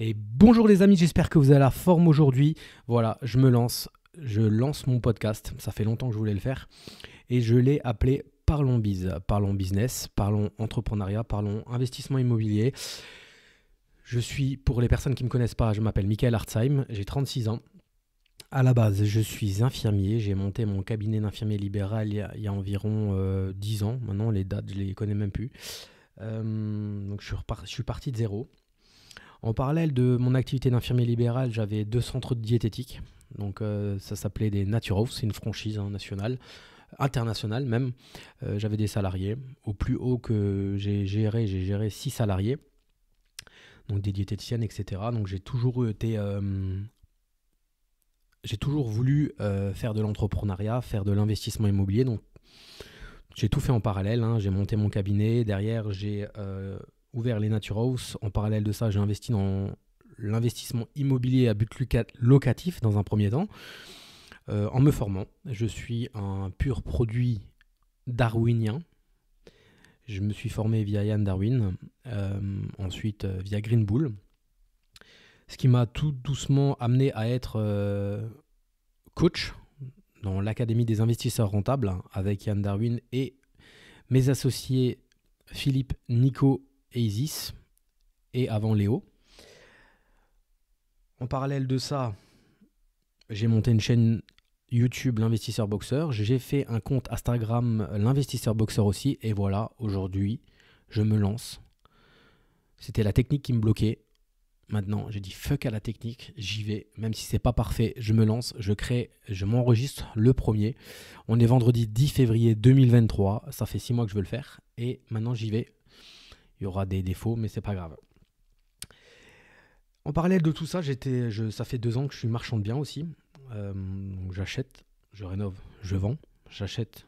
Et bonjour les amis, j'espère que vous avez la forme aujourd'hui. Voilà, je me lance, je lance mon podcast. Ça fait longtemps que je voulais le faire. Et je l'ai appelé Parlons Biz. Parlons business, parlons entrepreneuriat, parlons investissement immobilier. Je suis, pour les personnes qui ne me connaissent pas, je m'appelle Michael Hartzheim, j'ai 36 ans. À la base, je suis infirmier. J'ai monté mon cabinet d'infirmier libéral il y, a, environ 10 euh, ans. Maintenant, les dates, je ne les connais même plus. Euh, donc, je suis parti de zéro. En parallèle de mon activité d'infirmier libéral, j'avais deux centres de diététique. Donc euh, ça s'appelait des Naturals, c'est une franchise hein, nationale, internationale même. Euh, j'avais des salariés. Au plus haut que j'ai géré, j'ai géré six salariés, donc des diététiciennes, etc. Donc j'ai toujours été... Euh, j'ai toujours voulu faire de l'entrepreneuriat, faire de l'investissement immobilier. Donc j'ai tout fait en parallèle. Hein. J'ai monté mon cabinet. Derrière, j'ai ouvert les Nature House. En parallèle de ça, j'ai investi dans l'investissement immobilier à but locatif dans un premier temps. Euh, en me formant, je suis un pur produit darwinien. Je me suis formé via Yann Darwin, euh, ensuite euh, via Green Bull, ce qui m'a tout doucement amené à être coach dans l'Académie des investisseurs rentables avec Yann Darwin et mes associés Philippe, Nico Isis et avant Léo. En parallèle de ça, j'ai monté une chaîne YouTube l'investisseur boxeur, j'ai fait un compte Instagram l'investisseur boxeur aussi et voilà, aujourd'hui, je me lance. C'était la technique qui me bloquait. Maintenant, j'ai dit fuck à la technique, j'y vais, même si c'est pas parfait, je me lance, je crée, je m'enregistre le premier. On est vendredi 10 février 2023, ça fait six mois que je veux le faire et maintenant j'y vais, il y aura des défauts, mais c'est pas grave. En parallèle de tout ça, j'étais, ça fait deux ans que je suis marchand de biens aussi. Euh, j'achète, je rénove, je vends. J'achète,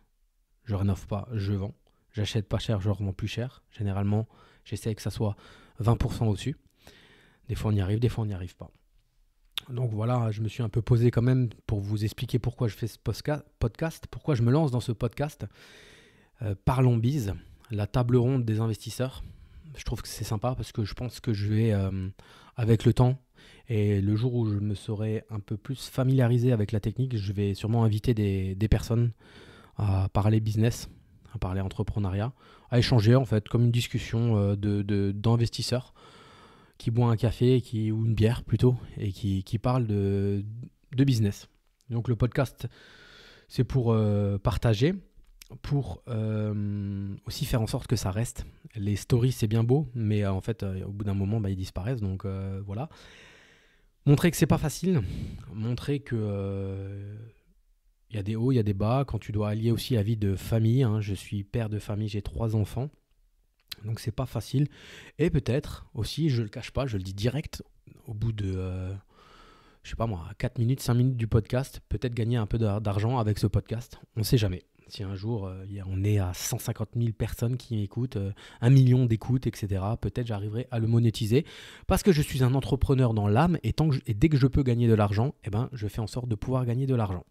je rénove pas, je vends. J'achète pas cher, je revends plus cher. Généralement, j'essaie que ça soit 20% au-dessus. Des fois, on y arrive, des fois, on n'y arrive pas. Donc voilà, je me suis un peu posé quand même pour vous expliquer pourquoi je fais ce podcast, pourquoi je me lance dans ce podcast. Euh, Parlons bise, la table ronde des investisseurs je trouve que c'est sympa parce que je pense que je vais, euh, avec le temps, et le jour où je me serai un peu plus familiarisé avec la technique, je vais sûrement inviter des, personnes à parler business, à parler entrepreneuriat, à échanger en fait, comme une discussion euh, d'investisseurs de, qui boit un café qui, ou une bière plutôt, et qui, qui parlent de, business. Donc le podcast, c'est pour euh, partager pour euh, aussi faire en sorte que ça reste. Les stories, c'est bien beau, mais euh, en fait, euh, au bout d'un moment, bah, ils disparaissent. Donc voilà. Montrer que c'est pas facile, montrer que il y a des hauts, il y a des bas. Quand tu dois allier aussi la vie de famille, hein, je suis père de famille, j'ai trois enfants, donc c'est pas facile. Et peut-être aussi, je le cache pas, je le dis direct, au bout de je sais pas moi, 4 minutes, 5 minutes du podcast, peut-être gagner un peu d'argent avec ce podcast. On sait jamais si un jour euh, on est à 150 000 personnes qui m'écoutent, euh, un million d'écoutes, etc., peut-être j'arriverai à le monétiser. Parce que je suis un entrepreneur dans l'âme et, dès que je peux gagner de l'argent, eh ben, je fais en sorte de pouvoir gagner de l'argent.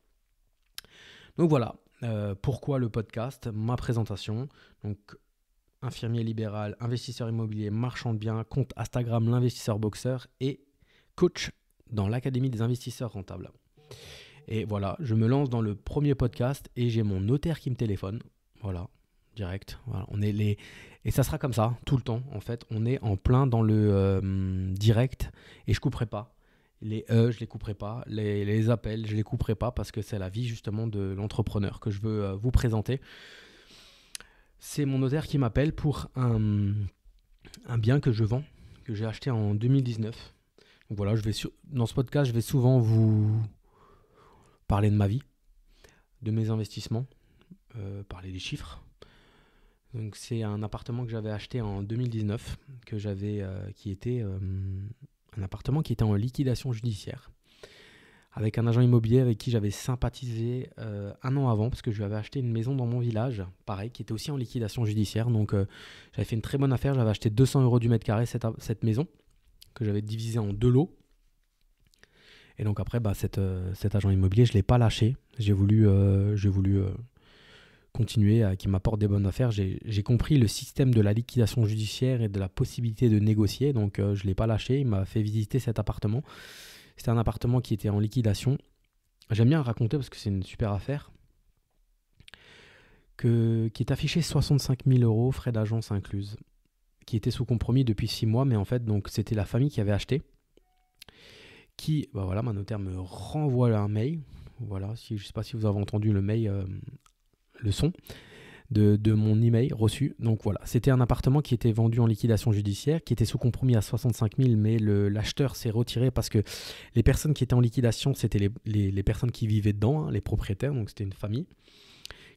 Donc voilà euh, pourquoi le podcast, ma présentation. Donc infirmier libéral, investisseur immobilier, marchand de biens, compte Instagram l'investisseur boxeur et coach dans l'Académie des investisseurs rentables. Et voilà, je me lance dans le premier podcast et j'ai mon notaire qui me téléphone. Voilà, direct. Voilà, on est les et ça sera comme ça tout le temps. En fait, on est en plein dans le euh, direct et je couperai pas les e, je les couperai pas, les, appels, je les couperai pas parce que c'est la vie justement de l'entrepreneur que je veux euh, vous présenter. C'est mon notaire qui m'appelle pour un, un bien que je vends, que j'ai acheté en 2019. Donc voilà, je vais dans ce podcast, je vais souvent vous parler de ma vie, de mes investissements, euh, parler des chiffres. Donc c'est un appartement que j'avais acheté en 2019, que j'avais, euh, qui était euh, un appartement qui était en liquidation judiciaire, avec un agent immobilier avec qui j'avais sympathisé un an avant, parce que je lui avais acheté une maison dans mon village, pareil, qui était aussi en liquidation judiciaire. Donc j'avais fait une très bonne affaire, j'avais acheté 200 euros du mètre carré cette maison, que j'avais divisée en deux lots. Et donc après, bah, euh, cet agent immobilier, je ne l'ai pas lâché. J'ai voulu, euh, j'ai voulu euh, continuer à qui m'apporte des bonnes affaires. J'ai compris le système de la liquidation judiciaire et de la possibilité de négocier, donc je ne l'ai pas lâché. Il m'a fait visiter cet appartement. C'était un appartement qui était en liquidation. J'aime bien raconter parce que c'est une super affaire. Que, qui est affiché 65 000 euros, frais d'agence incluse, qui était sous compromis depuis 6 mois, mais en fait, donc c'était la famille qui avait acheté qui, bah voilà, notaire me renvoie un mail. Voilà, si, je ne sais pas si vous avez entendu le mail, euh, le son de, de, mon email reçu. Donc voilà, c'était un appartement qui était vendu en liquidation judiciaire, qui était sous compromis à 65 000, mais l'acheteur s'est retiré parce que les personnes qui étaient en liquidation, c'était les, les, personnes qui vivaient dedans, hein, les propriétaires, donc c'était une famille.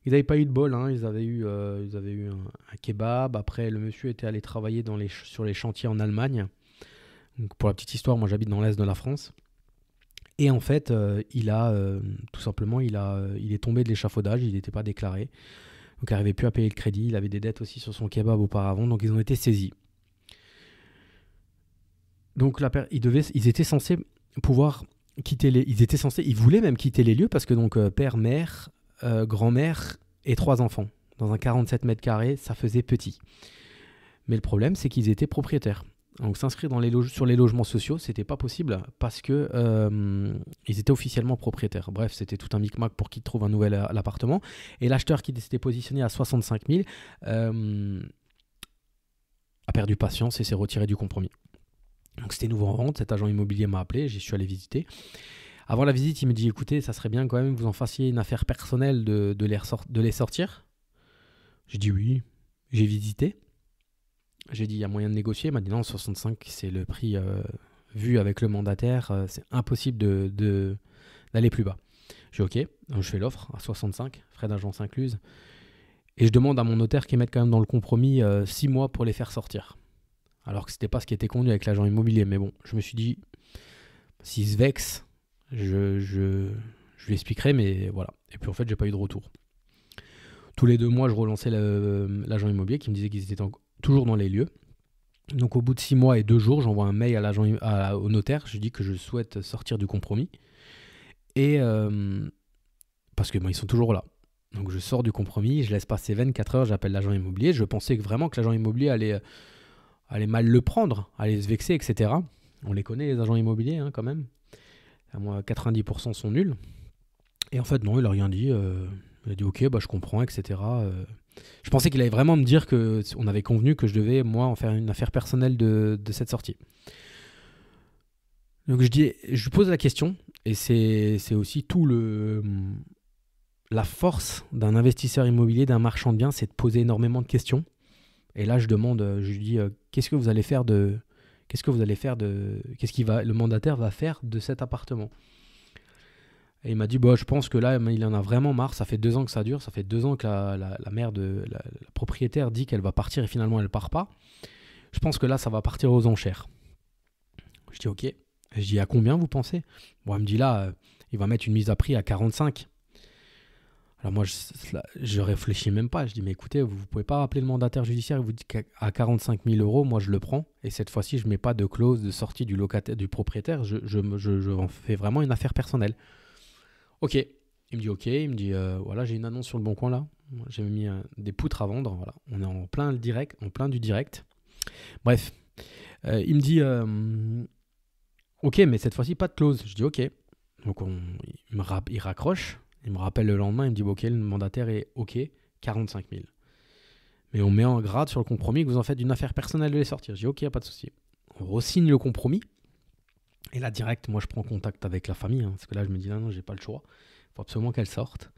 Ils n'avaient pas eu de bol, hein, ils avaient eu, euh, ils avaient eu un, un, kebab. Après, le monsieur était allé travailler dans les, sur les chantiers en Allemagne pour la petite histoire, moi j'habite dans l'est de la France. Et en fait, euh, il a euh, tout simplement, il, a, euh, il est tombé de l'échafaudage, il n'était pas déclaré. Donc, il n'arrivait plus à payer le crédit. Il avait des dettes aussi sur son kebab auparavant, donc ils ont été saisis. Donc, la ils, ils étaient censés pouvoir quitter les. Ils étaient censés, ils voulaient même quitter les lieux parce que donc père, mère, grand-mère et trois enfants dans un 47 mètres carrés, ça faisait petit. Mais le problème, c'est qu'ils étaient propriétaires. Donc s'inscrire dans les sur les logements sociaux, c'était pas possible parce que euh, ils étaient officiellement propriétaires. Bref, c'était tout un micmac pour qu'ils trouvent un nouvel euh, appartement. Et l'acheteur qui s'était positionné à 65 000 euh, a perdu patience et s'est retiré du compromis. Donc c'était nouveau en vente. Cet agent immobilier m'a appelé, j'y suis allé visiter. Avant la visite, il me dit écoutez, ça serait bien quand même que vous en fassiez une affaire personnelle de, les, de les sortir. J'ai dit oui, j'ai visité. J'ai dit, il y a moyen de négocier. Il m'a dit, non, 65, c'est le prix euh, vu avec le mandataire. Euh, c'est impossible d'aller de, d'aller plus bas. J'ai OK, je fais l'offre à 65, frais d'agence incluse. Et je demande à mon notaire qu'il mette quand même dans le compromis 6 euh, mois pour les faire sortir. Alors que c'était pas ce qui était convenu avec l'agent immobilier. Mais bon, je me suis dit, s'il se vexe, je, je, je, lui expliquerai, mais voilà. Et puis en fait, j'ai pas eu de retour. Tous les deux mois, je relançais l'agent immobilier qui me disait qu'ils étaient en, toujours dans les lieux. Donc au bout de six mois et deux jours, j'envoie un mail à l'agent, au notaire, je dis que je souhaite sortir du compromis. Et euh, parce que ben, ils sont toujours là. Donc je sors du compromis, je laisse passer 24 heures, j'appelle l'agent immobilier. Je pensais vraiment que l'agent immobilier allait, euh, allait mal le prendre, allait se vexer, etc. On les connaît les agents immobiliers hein, quand même. À moi, 90% sont nuls. Et en fait non, il n'a rien dit. Euh, il a dit ok, bah, je comprends, etc. Je pensais qu'il allait vraiment me dire que on avait convenu que je devais, moi, en faire une affaire personnelle de, cette sortie. Donc je, je pose la question, et c'est aussi tout le mm, la force d'un investisseur immobilier, d'un marchand de biens, c'est de poser énormément de questions. Et là, je demande, euh, je lui dis, euh, qu'est-ce que vous allez faire de, qu'est-ce que vous allez faire de, qu'est-ce va, le mandataire va faire de cet appartement. Et il m'a dit, bah, je pense que là, il en a vraiment marre. Ça fait deux ans que ça dure. Ça fait deux ans que la, mère de la, propriétaire dit qu'elle va partir et finalement elle part pas. Je pense que là, ça va partir aux enchères. Je dis, ok. Je dis, à combien vous pensez Bon, elle me dit, là, euh, il va mettre une mise à prix à 45. Alors moi, je, je réfléchis même pas. Je dis, mais écoutez, vous ne pouvez pas appeler le mandataire judiciaire et vous dites qu'à 45 000 euros, moi, je le prends. Et cette fois-ci, je ne mets pas de clause de sortie du, locataire, du propriétaire. Je, je, je fais vraiment une affaire personnelle. Ok. Il me dit ok. Il me dit euh, voilà, j'ai une annonce sur le bon coin là. J'ai mis euh, des poutres à vendre. Voilà. On est en plein le direct, en plein du direct. Bref, euh, il me dit ok, mais cette fois-ci pas de clause, Je dis ok. Donc on, il, me raccroche. Il me rappelle le lendemain. Il me dit ok, le mandataire est ok, 45 000. Mais on met en grade sur le compromis que vous en faites une affaire personnelle de les sortir. Je dis ok, pas de souci. On re-signe le compromis. Et là, direct, moi, je prends contact avec la famille, hein, parce que là, je me dis, non, non, j'ai pas le choix. Il faut absolument qu'elle sorte.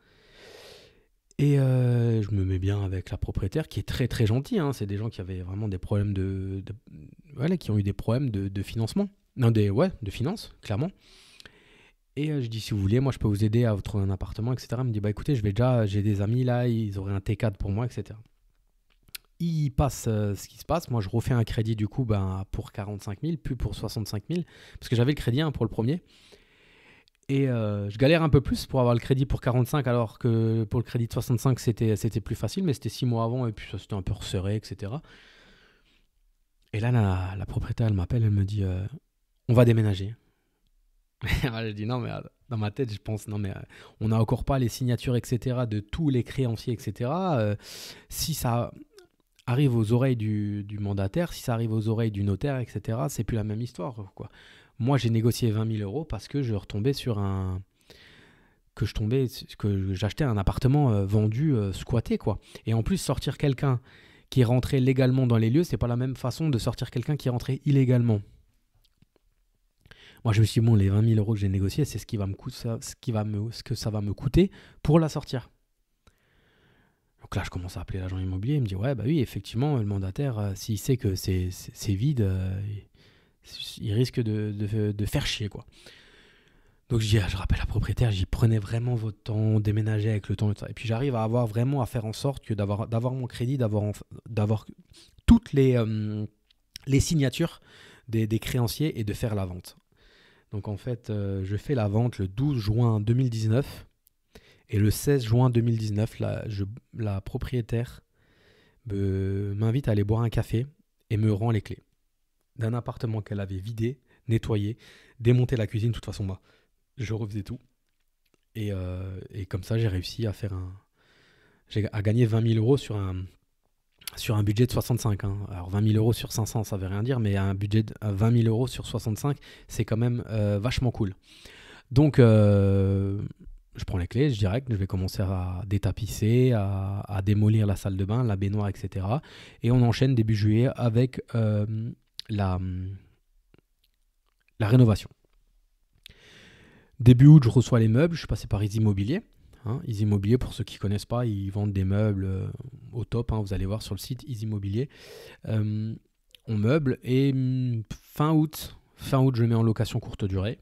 Et euh, je me mets bien avec la propriétaire, qui est très, très gentille. Hein. C'est des gens qui avaient vraiment des problèmes de. voilà, qui ont eu des problèmes de, financement. Non, des, ouais, de finances, clairement. Et euh, je dis, si vous voulez, moi, je peux vous aider à trouver un appartement, etc. Elle me dit, bah écoutez, je vais déjà, j'ai des amis là, ils auraient un T4 pour moi, etc il passe euh, ce qui se passe. Moi, je refais un crédit du coup ben, pour 45 000, puis pour 65 000, parce que j'avais le crédit pour le premier. Et euh, je galère un peu plus pour avoir le crédit pour 45, alors que pour le crédit de 65, c'était, c'était plus facile, mais c'était six mois avant, et puis ça c'était un peu resserré, etc. Et là, la, propriétaire, elle m'appelle, elle me dit euh, On va déménager. je dis Non, mais dans ma tête, je pense Non, mais on n'a encore pas les signatures, etc., de tous les créanciers, etc. si ça arrive aux oreilles du, mandataire, si ça arrive aux oreilles du notaire, etc., c'est plus la même histoire. Quoi. Moi, j'ai négocié 20 000 euros parce que je retombais sur un. que je tombais. que j'achetais un appartement euh, vendu, euh, squatté, quoi. Et en plus, sortir quelqu'un qui rentrait légalement dans les lieux, c'est pas la même façon de sortir quelqu'un qui rentrait illégalement. Moi, je me suis dit, bon, les 20 000 euros que j'ai négociés, c'est ce ce, ce que ça va me coûter pour la sortir. Donc là, je commence à appeler l'agent immobilier. Il me dit Ouais, bah oui, effectivement, le mandataire, euh, s'il sait que c'est vide, euh, il, risque de, faire chier, quoi. Donc je dis ah, Je rappelle la propriétaire, j'y prenais vraiment votre temps, déménager avec le temps et puis j'arrive à avoir vraiment à faire en sorte que d'avoir mon crédit, d'avoir toutes les, euh, signatures des, créanciers et de faire la vente. Donc en fait, je fais la vente le 12 juin 2019. Et le 16 juin 2019, la, je, la propriétaire m'invite à aller boire un café et me rend les clés d'un appartement qu'elle avait vidé, nettoyé, démonté la cuisine. De toute façon, je refaisais tout. Euh, et, comme ça, j'ai réussi à faire un. à gagner 20 000 euros sur un, sur un budget de 65. Hein. Alors 20 000 euros sur 500, ça veut rien dire, mais un budget de 20 000 euros sur 65, c'est quand même euh, vachement cool. Donc, euh, je prends les clés, je que je vais commencer à détapisser, à, démolir la salle de bain, la baignoire, etc. Et on enchaîne début juillet avec euh, la, rénovation. Début août, je reçois les meubles, je suis passé par Easy Immobilier. Hein. Easy Immobilier, pour ceux qui ne connaissent pas, ils vendent des meubles euh, au top, hein. vous allez voir sur le site Easy Immobilier. Euh, on meuble et mm, fin août, fin août, je mets en location courte durée.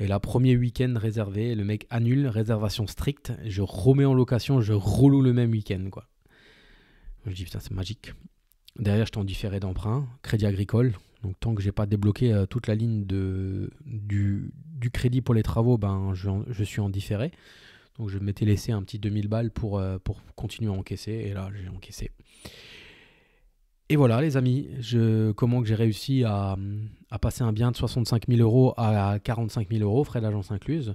Et là, premier week-end réservé, le mec annule, réservation stricte, je remets en location, je reloue le même week-end. Quoi. Je dis putain, c'est magique. Derrière, je t'en différé d'emprunt, crédit agricole. Donc tant que j'ai pas débloqué euh, toute la ligne de, du, crédit pour les travaux, ben, je, suis en différé. Donc je m'étais laissé un petit 2000 balles pour, euh, pour continuer à encaisser. Et là, j'ai encaissé. Et voilà, les amis, je, comment que j'ai réussi à, passer un bien de 65 000 euros à 45 000 euros, frais d'agence incluse.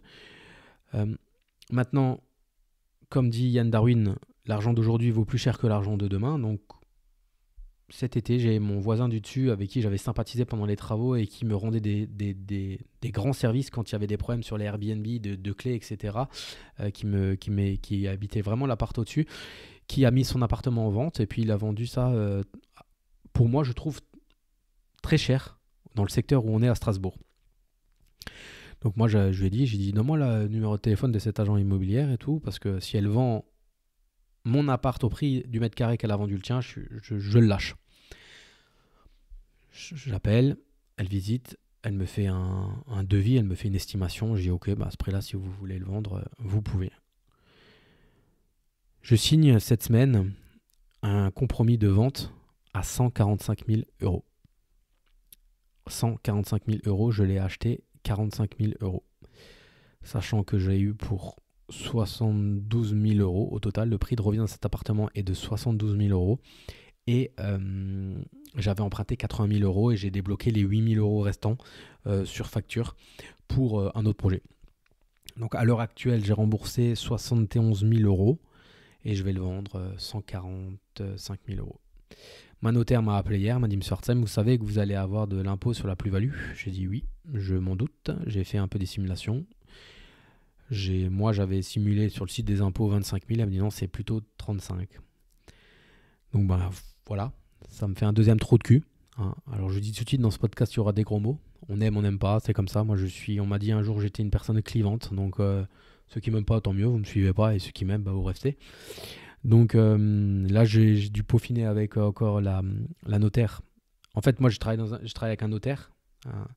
Euh, maintenant, comme dit Yann Darwin, l'argent d'aujourd'hui vaut plus cher que l'argent de demain. Donc, cet été, j'ai mon voisin du dessus avec qui j'avais sympathisé pendant les travaux et qui me rendait des, grands services quand il y avait des problèmes sur les Airbnb, de, clés, etc., euh, qui, habitait vraiment l'appart au-dessus, qui a mis son appartement en vente et puis il a vendu ça euh, pour moi, je trouve très cher dans le secteur où on est à Strasbourg. Donc moi, je, lui ai dit, j'ai dit, donne-moi le numéro de téléphone de cet agent immobilière et tout, parce que si elle vend mon appart au prix du mètre carré qu'elle a vendu le tien, je, le lâche. J'appelle, elle visite, elle me fait un, devis, elle me fait une estimation. Je dis ok, bah, à ce prix-là, si vous voulez le vendre, vous pouvez. Je signe cette semaine un compromis de vente à 145 000 euros. 145 000 euros, je l'ai acheté 45 000 euros. Sachant que j'ai eu pour 72 000 euros au total. Le prix de revient de cet appartement est de 72 000 euros. Et euh, j'avais emprunté 80 000 euros et j'ai débloqué les 8 000 euros restants euh, sur facture pour euh, un autre projet. Donc à l'heure actuelle, j'ai remboursé 71 000 euros et je vais le vendre 145 000 euros. Ma notaire m'a appelé hier, m'a dit Artsem, vous savez que vous allez avoir de l'impôt sur la plus-value J'ai dit oui, je m'en doute. J'ai fait un peu des simulations. Moi, j'avais simulé sur le site des impôts 25 000. Elle m'a dit non, c'est plutôt 35. Donc, ben voilà, ça me fait un deuxième trou de cul. Hein. Alors, je dis tout de suite, dans ce podcast, il y aura des gros mots. On aime, on n'aime pas, c'est comme ça. Moi, je suis, on m'a dit un jour, j'étais une personne clivante. Donc, euh, ceux qui m'aiment pas, tant mieux, vous ne me suivez pas. Et ceux qui m'aiment, bah, vous restez. Donc euh, là, j'ai dû peaufiner avec euh, encore la, notaire. En fait, moi, je travaille, avec un notaire. Hein,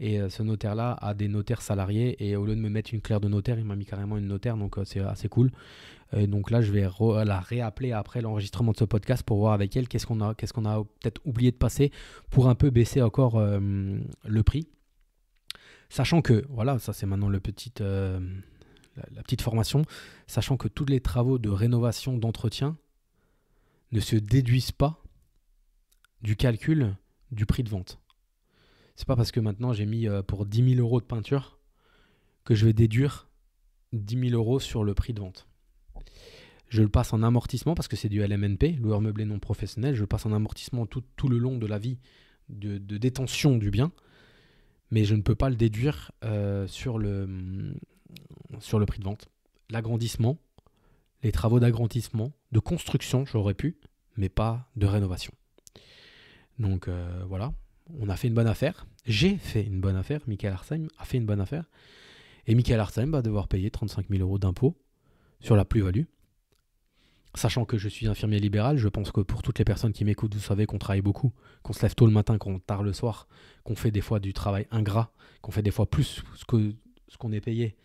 et euh, ce notaire-là a des notaires salariés. Et au lieu de me mettre une claire de notaire, il m'a mis carrément une notaire. Donc c'est assez cool. Et donc là, je vais la réappeler après l'enregistrement de ce podcast pour voir avec elle qu'est-ce qu'on a, peut-être oublié de passer pour un peu baisser encore le prix. Sachant que, voilà, ça c'est maintenant le petit la, petite formation, sachant que tous les travaux de rénovation, d'entretien ne se déduisent pas du calcul du prix de vente. C'est pas parce que maintenant j'ai mis euh, pour 10 000 euros de peinture que je vais déduire 10 000 euros sur le prix de vente. Je le passe en amortissement parce que c'est du LMNP, loueur meublé non professionnel. Je le passe en amortissement tout, tout le long de la vie de, détention du bien, mais je ne peux pas le déduire euh, sur, le, sur le prix de vente. L'agrandissement, les travaux d'agrandissement, de construction, j'aurais pu, mais pas de rénovation. Donc euh, voilà, on a fait une bonne affaire. J'ai fait une bonne affaire. Michael Arsheim a fait une bonne affaire. Et Michael Arsheim va devoir payer 35 000 euros d'impôts sur la plus-value. Sachant que je suis infirmier libéral, je pense que pour toutes les personnes qui m'écoutent, vous savez qu'on travaille beaucoup, qu'on se lève tôt le matin, qu'on tarde le soir, qu'on fait des fois du travail ingrat, qu'on fait des fois plus que ce qu'on est payé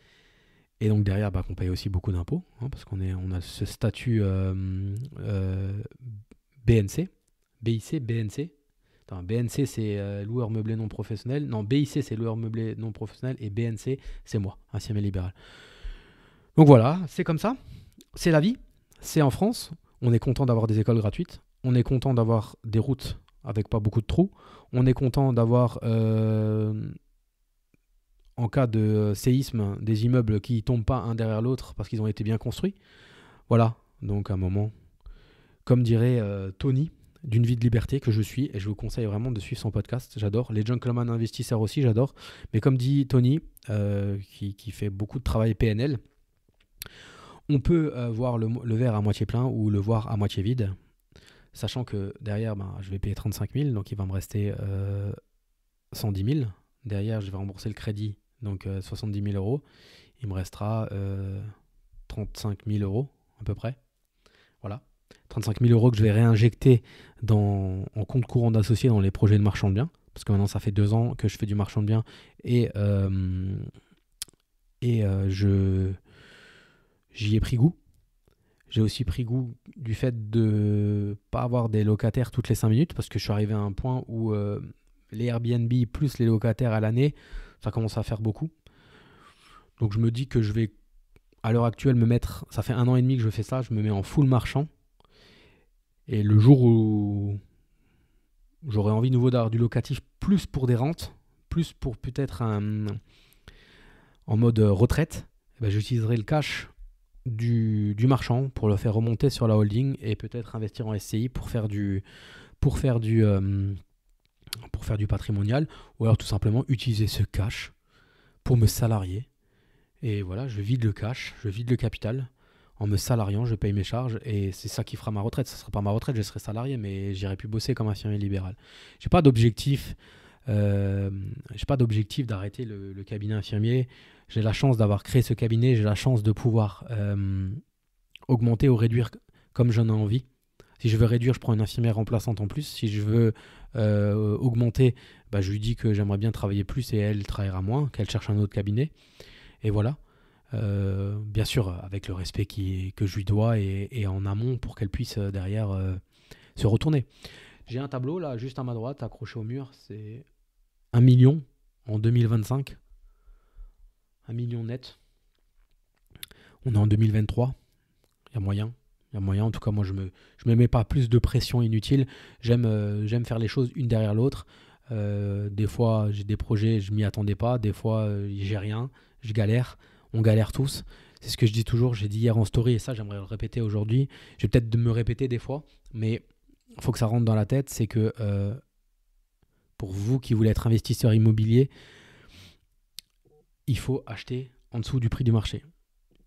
et donc derrière, bah, qu'on paye aussi beaucoup d'impôts, hein, parce qu'on on a ce statut euh, euh, BNC, BIC, BNC. BNC, c'est euh, loueur meublé non professionnel. Non, BIC, c'est loueur meublé non professionnel. Et BNC, c'est moi, un libéral. Donc voilà, c'est comme ça. C'est la vie. C'est en France. On est content d'avoir des écoles gratuites. On est content d'avoir des routes avec pas beaucoup de trous. On est content d'avoir en cas de euh, séisme, des immeubles qui tombent pas un derrière l'autre parce qu'ils ont été bien construits. Voilà, donc un moment, comme dirait euh, Tony, d'une vie de liberté que je suis, et je vous conseille vraiment de suivre son podcast, j'adore. Les Gentlemen Investisseurs aussi, j'adore. Mais comme dit Tony, euh, qui, fait beaucoup de travail PNL, on peut voir le, verre à moitié plein ou le voir à moitié vide, sachant que derrière, ben, je vais payer 35 000, donc il va me rester 110 000. Derrière, je vais rembourser le crédit donc 70 euh, 000 euros. Il me restera 35 euh, 000 euros à peu près. Voilà. 35 000 euros que je vais réinjecter dans, en compte courant d'associé dans les projets de marchand de biens. Parce que maintenant, ça fait deux ans que je fais du marchand de biens et, euh, et je, j'y ai pris goût. J'ai aussi pris goût du fait de pas avoir des locataires toutes les cinq minutes parce que je suis arrivé à un point où les Airbnb plus les locataires à l'année, ça commence à faire beaucoup. Donc je me dis que je vais, à l'heure actuelle, me mettre. Ça fait un an et demi que je fais ça, je me mets en full marchand. Et le jour où j'aurai envie de nouveau d'avoir du locatif, plus pour des rentes, plus pour peut-être en mode euh, retraite, eh ben, j'utiliserai le cash du, du, marchand pour le faire remonter sur la holding et peut-être investir en SCI pour faire du, pour faire du, euh, pour faire du patrimonial, ou alors tout simplement utiliser ce cash pour me salarier. Et voilà, je vide le cash, je vide le capital. En me salariant, je paye mes charges et c'est ça qui fera ma retraite. Ce ne sera pas ma retraite, je serai salarié, mais j'irai plus bosser comme infirmier libéral. J'ai pas d'objectif. Euh, j'ai pas d'objectif d'arrêter le, cabinet infirmier. J'ai la chance d'avoir créé ce cabinet. J'ai la chance de pouvoir euh, augmenter ou réduire comme j'en ai envie. Si je veux réduire, je prends une infirmière remplaçante en plus. Si je veux euh, augmenter, bah, je lui dis que j'aimerais bien travailler plus et elle travaillera moins, qu'elle cherche un autre cabinet. Et voilà. Euh, bien sûr, avec le respect qui, que je lui dois et, en amont pour qu'elle puisse euh, derrière se retourner. J'ai un tableau là, juste à ma droite, accroché au mur. C'est un million en 2025. Un million net. On est en 2023. Il y a moyen. Il y a moyen, en tout cas, moi, je ne me, je mets pas plus de pression inutile. J'aime euh, faire les choses une derrière l'autre. Euh, des fois, j'ai des projets, je m'y attendais pas. Des fois, euh, j'ai rien, je galère. On galère tous. C'est ce que je dis toujours. J'ai dit hier en story, et ça, j'aimerais le répéter aujourd'hui. Je vais peut-être me répéter des fois, mais il faut que ça rentre dans la tête. C'est que pour vous qui voulez être investisseur immobilier, il faut acheter en dessous du prix du marché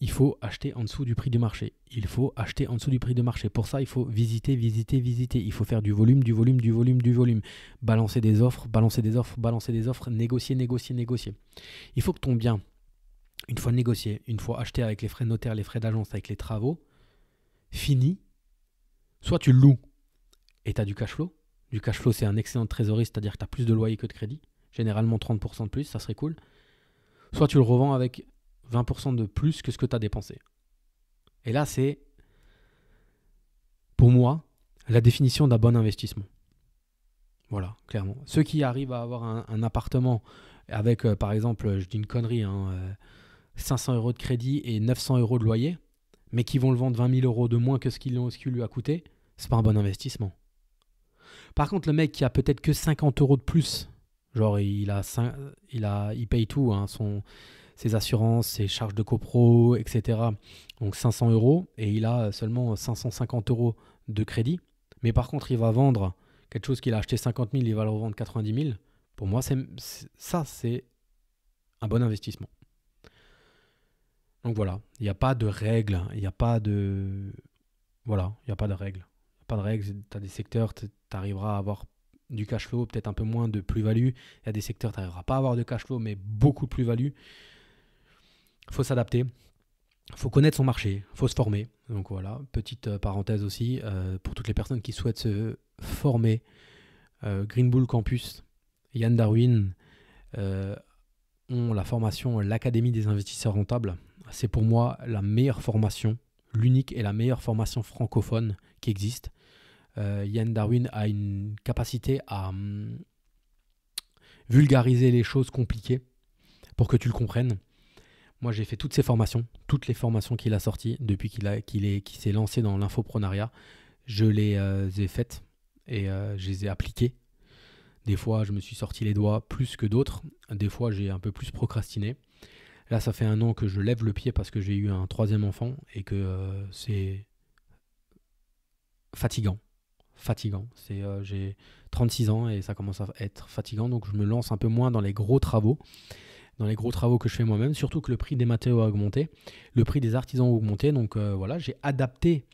il faut acheter en dessous du prix du marché. Il faut acheter en dessous du prix du marché. Pour ça, il faut visiter, visiter, visiter. Il faut faire du volume, du volume, du volume, du volume. Balancer des offres, balancer des offres, balancer des offres, négocier, négocier, négocier. Il faut que ton bien, une fois négocié, une fois acheté avec les frais notaires, les frais d'agence, avec les travaux, fini, soit tu loues et tu as du cash flow. Du cash flow, c'est un excellent trésorerie, c'est-à-dire que tu as plus de loyer que de crédit. Généralement 30% de plus, ça serait cool. Soit tu le revends avec 20% de plus que ce que tu as dépensé. Et là, c'est, pour moi, la définition d'un bon investissement. Voilà, clairement. Ceux qui arrivent à avoir un, appartement avec, euh, par exemple, je dis une connerie, 500 hein, euh, euros de crédit et 900 euros de loyer, mais qui vont le vendre 20 000 euros de moins que ce qu'il lui a coûté, c'est pas un bon investissement. Par contre, le mec qui a peut-être que 50 euros de plus, genre il a, 5, il a, il paye tout, hein, son, ses assurances, ses charges de copro, etc. Donc 500 euros et il a seulement 550 euros de crédit. Mais par contre, il va vendre quelque chose qu'il a acheté 50 000, il va le revendre 90 000. Pour moi, ça, c'est un bon investissement. Donc voilà, il n'y a pas de règles, il n'y a pas de... Voilà, il n'y a pas de règles. Pas de règles, tu as des secteurs, tu arriveras à avoir du cash flow, peut-être un peu moins de plus-value. Il y a des secteurs, tu n'arriveras pas à avoir de cash flow, mais beaucoup de plus-value faut s'adapter, faut connaître son marché, faut se former. Donc voilà, petite euh, parenthèse aussi, euh, pour toutes les personnes qui souhaitent se former, euh, Green Bull Campus, Yann Darwin ont la formation L'Académie des investisseurs rentables. C'est pour moi la meilleure formation, l'unique et la meilleure formation francophone qui existe. Yann Darwin a une capacité à hum, vulgariser les choses compliquées pour que tu le comprennes moi, j'ai fait toutes ces formations, toutes les formations qu'il a sorties depuis qu'il s'est lancé dans l'infoprenariat. Je les euh, ai faites et euh, je les ai appliquées. Des fois, je me suis sorti les doigts plus que d'autres. Des fois, j'ai un peu plus procrastiné. Là, ça fait un an que je lève le pied parce que j'ai eu un troisième enfant et que euh, c'est fatigant. Fatigant. C'est, j'ai 36 ans et ça commence à être fatigant, donc je me lance un peu moins dans les gros travaux dans les gros travaux que je fais moi-même, surtout que le prix des matériaux a augmenté, le prix des artisans a augmenté. Donc euh, voilà, j'ai adapté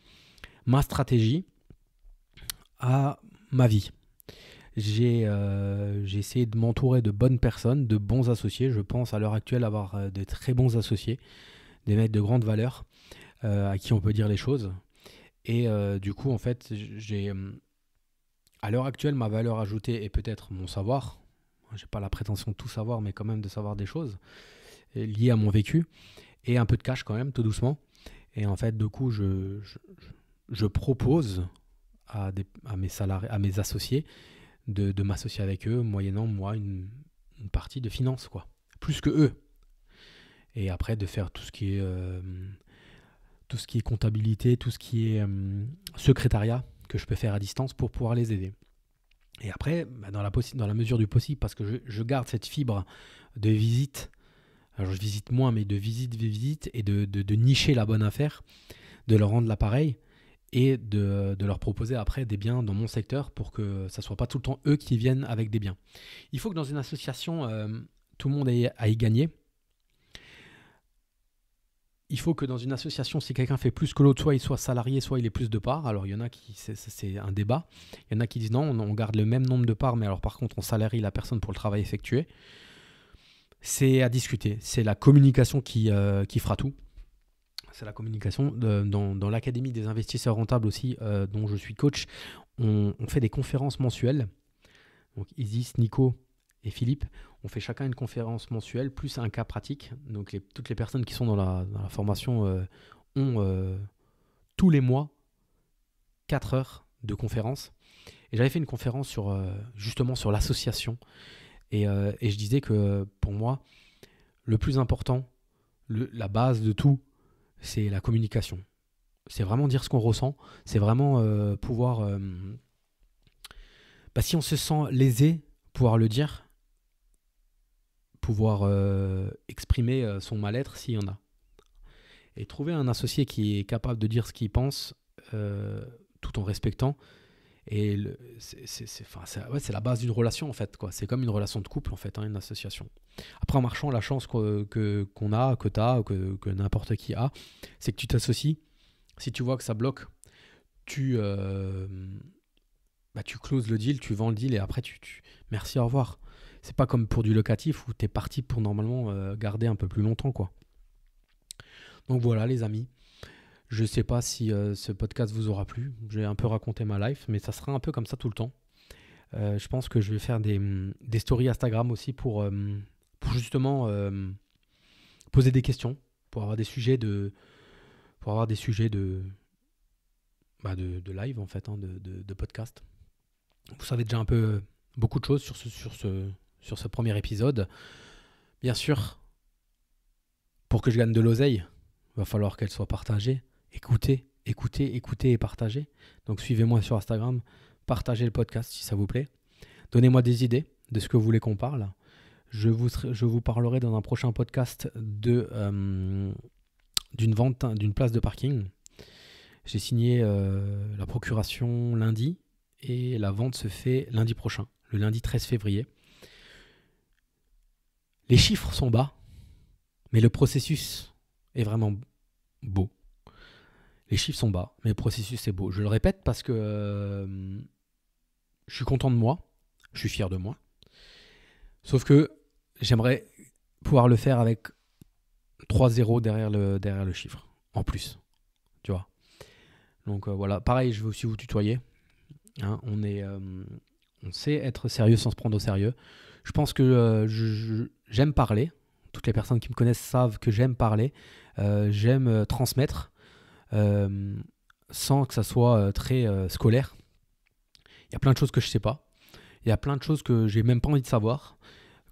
ma stratégie à ma vie. Euh, j'ai essayé de m'entourer de bonnes personnes, de bons associés. Je pense à l'heure actuelle avoir euh, des très bons associés, des maîtres de grande valeur à qui on peut dire les choses. Et du coup, en fait, j'ai hum, à l'heure actuelle, ma valeur ajoutée est peut-être mon savoir, je n'ai pas la prétention de tout savoir, mais quand même de savoir des choses liées à mon vécu, et un peu de cash quand même, tout doucement. Et en fait, de coup, je, je, propose à, des, mes salariés, à mes associés de, m'associer avec eux, moyennant moi une, partie de finance, quoi. Plus que eux. Et après, de faire tout ce qui est, euh, tout ce qui est comptabilité, tout ce qui est euh, secrétariat que je peux faire à distance pour pouvoir les aider. Et après, bah, dans, la mesure du possible, parce que je, garde cette fibre de visite, alors je visite moins, mais de visite, visite, et de, nicher la bonne affaire, de leur rendre l'appareil et de, leur proposer après des biens dans mon secteur pour que ça ne soit pas tout le temps eux qui viennent avec des biens. Il faut que dans une association, euh, tout le monde à aille gagner il faut que dans une association, si quelqu'un fait plus que l'autre, soit il soit salarié, soit il ait plus de parts. Alors il y en a qui, c'est un débat. Il y en a qui disent non, on garde le même nombre de parts, mais alors par contre, on salarie la personne pour le travail effectué. C'est à discuter. C'est la communication qui, euh, qui fera tout. C'est la communication. dans, l'Académie des investisseurs rentables aussi, euh, dont je suis coach, on, on fait des conférences mensuelles. Donc Isis, Nico et Philippe, on fait chacun une conférence mensuelle, plus un cas pratique. Donc toutes les personnes qui sont dans la, formation euh, ont euh, tous les mois 4 heures de conférence. Et j'avais fait une conférence sur, euh, justement sur l'association. Et, je disais que pour moi, le plus important, la base de tout, c'est la communication. C'est vraiment dire ce qu'on ressent. C'est vraiment pouvoir... Bah, si on se sent lésé, pouvoir le dire pouvoir euh, exprimer euh, son mal-être s'il y en a. Et trouver un associé qui est capable de dire ce qu'il pense euh, tout en respectant, et c'est la base d'une relation en fait. C'est comme une relation de couple en fait, hein, une association. Après en marchant, la chance qu'on que, qu'on a, que tu as, que, n'importe qui a, c'est que tu t'associes. Si tu vois que ça bloque, tu, bah, tu closes le deal, tu vends le deal et après tu, tu... merci, au revoir. C'est pas comme pour du locatif où tu es parti pour normalement euh, garder un peu plus longtemps. quoi. Donc voilà, les amis. Je sais pas si euh, ce podcast vous aura plu. J'ai un peu raconté ma life, mais ça sera un peu comme ça tout le temps. Euh, je pense que je vais faire des, stories Instagram aussi pour, justement poser des questions, pour avoir des sujets de. Pour avoir des sujets de. Bah de, live en fait, hein, de, podcast. Vous savez déjà un peu beaucoup de choses sur ce, sur ce, sur ce premier épisode. Bien sûr, pour que je gagne de l'oseille, il va falloir qu'elle soit partagée, écoutez, écoutez, écoutez et partagez. Donc suivez-moi sur Instagram, partagez le podcast si ça vous plaît. Donnez-moi des idées de ce que vous voulez qu'on parle. Je vous, je vous parlerai dans un prochain podcast de, euh, d'une vente d'une place de parking. J'ai signé euh, la procuration lundi et la vente se fait lundi prochain, le lundi 13 février. Les chiffres sont bas, mais le processus est vraiment beau. Les chiffres sont bas, mais le processus est beau. Je le répète parce que euh, je suis content de moi, je suis fier de moi. Sauf que j'aimerais pouvoir le faire avec 3 zéros derrière le, derrière le chiffre, en plus. Tu vois Donc euh, voilà, pareil, je vais aussi vous tutoyer. Hein. on est. Euh, on sait être sérieux sans se prendre au sérieux. Je pense que euh, j'aime parler. Toutes les personnes qui me connaissent savent que j'aime parler. Euh, j'aime euh, transmettre sans que ça soit très scolaire. Il y a plein de choses que je ne sais pas. Il y a plein de choses que j'ai même pas envie de savoir.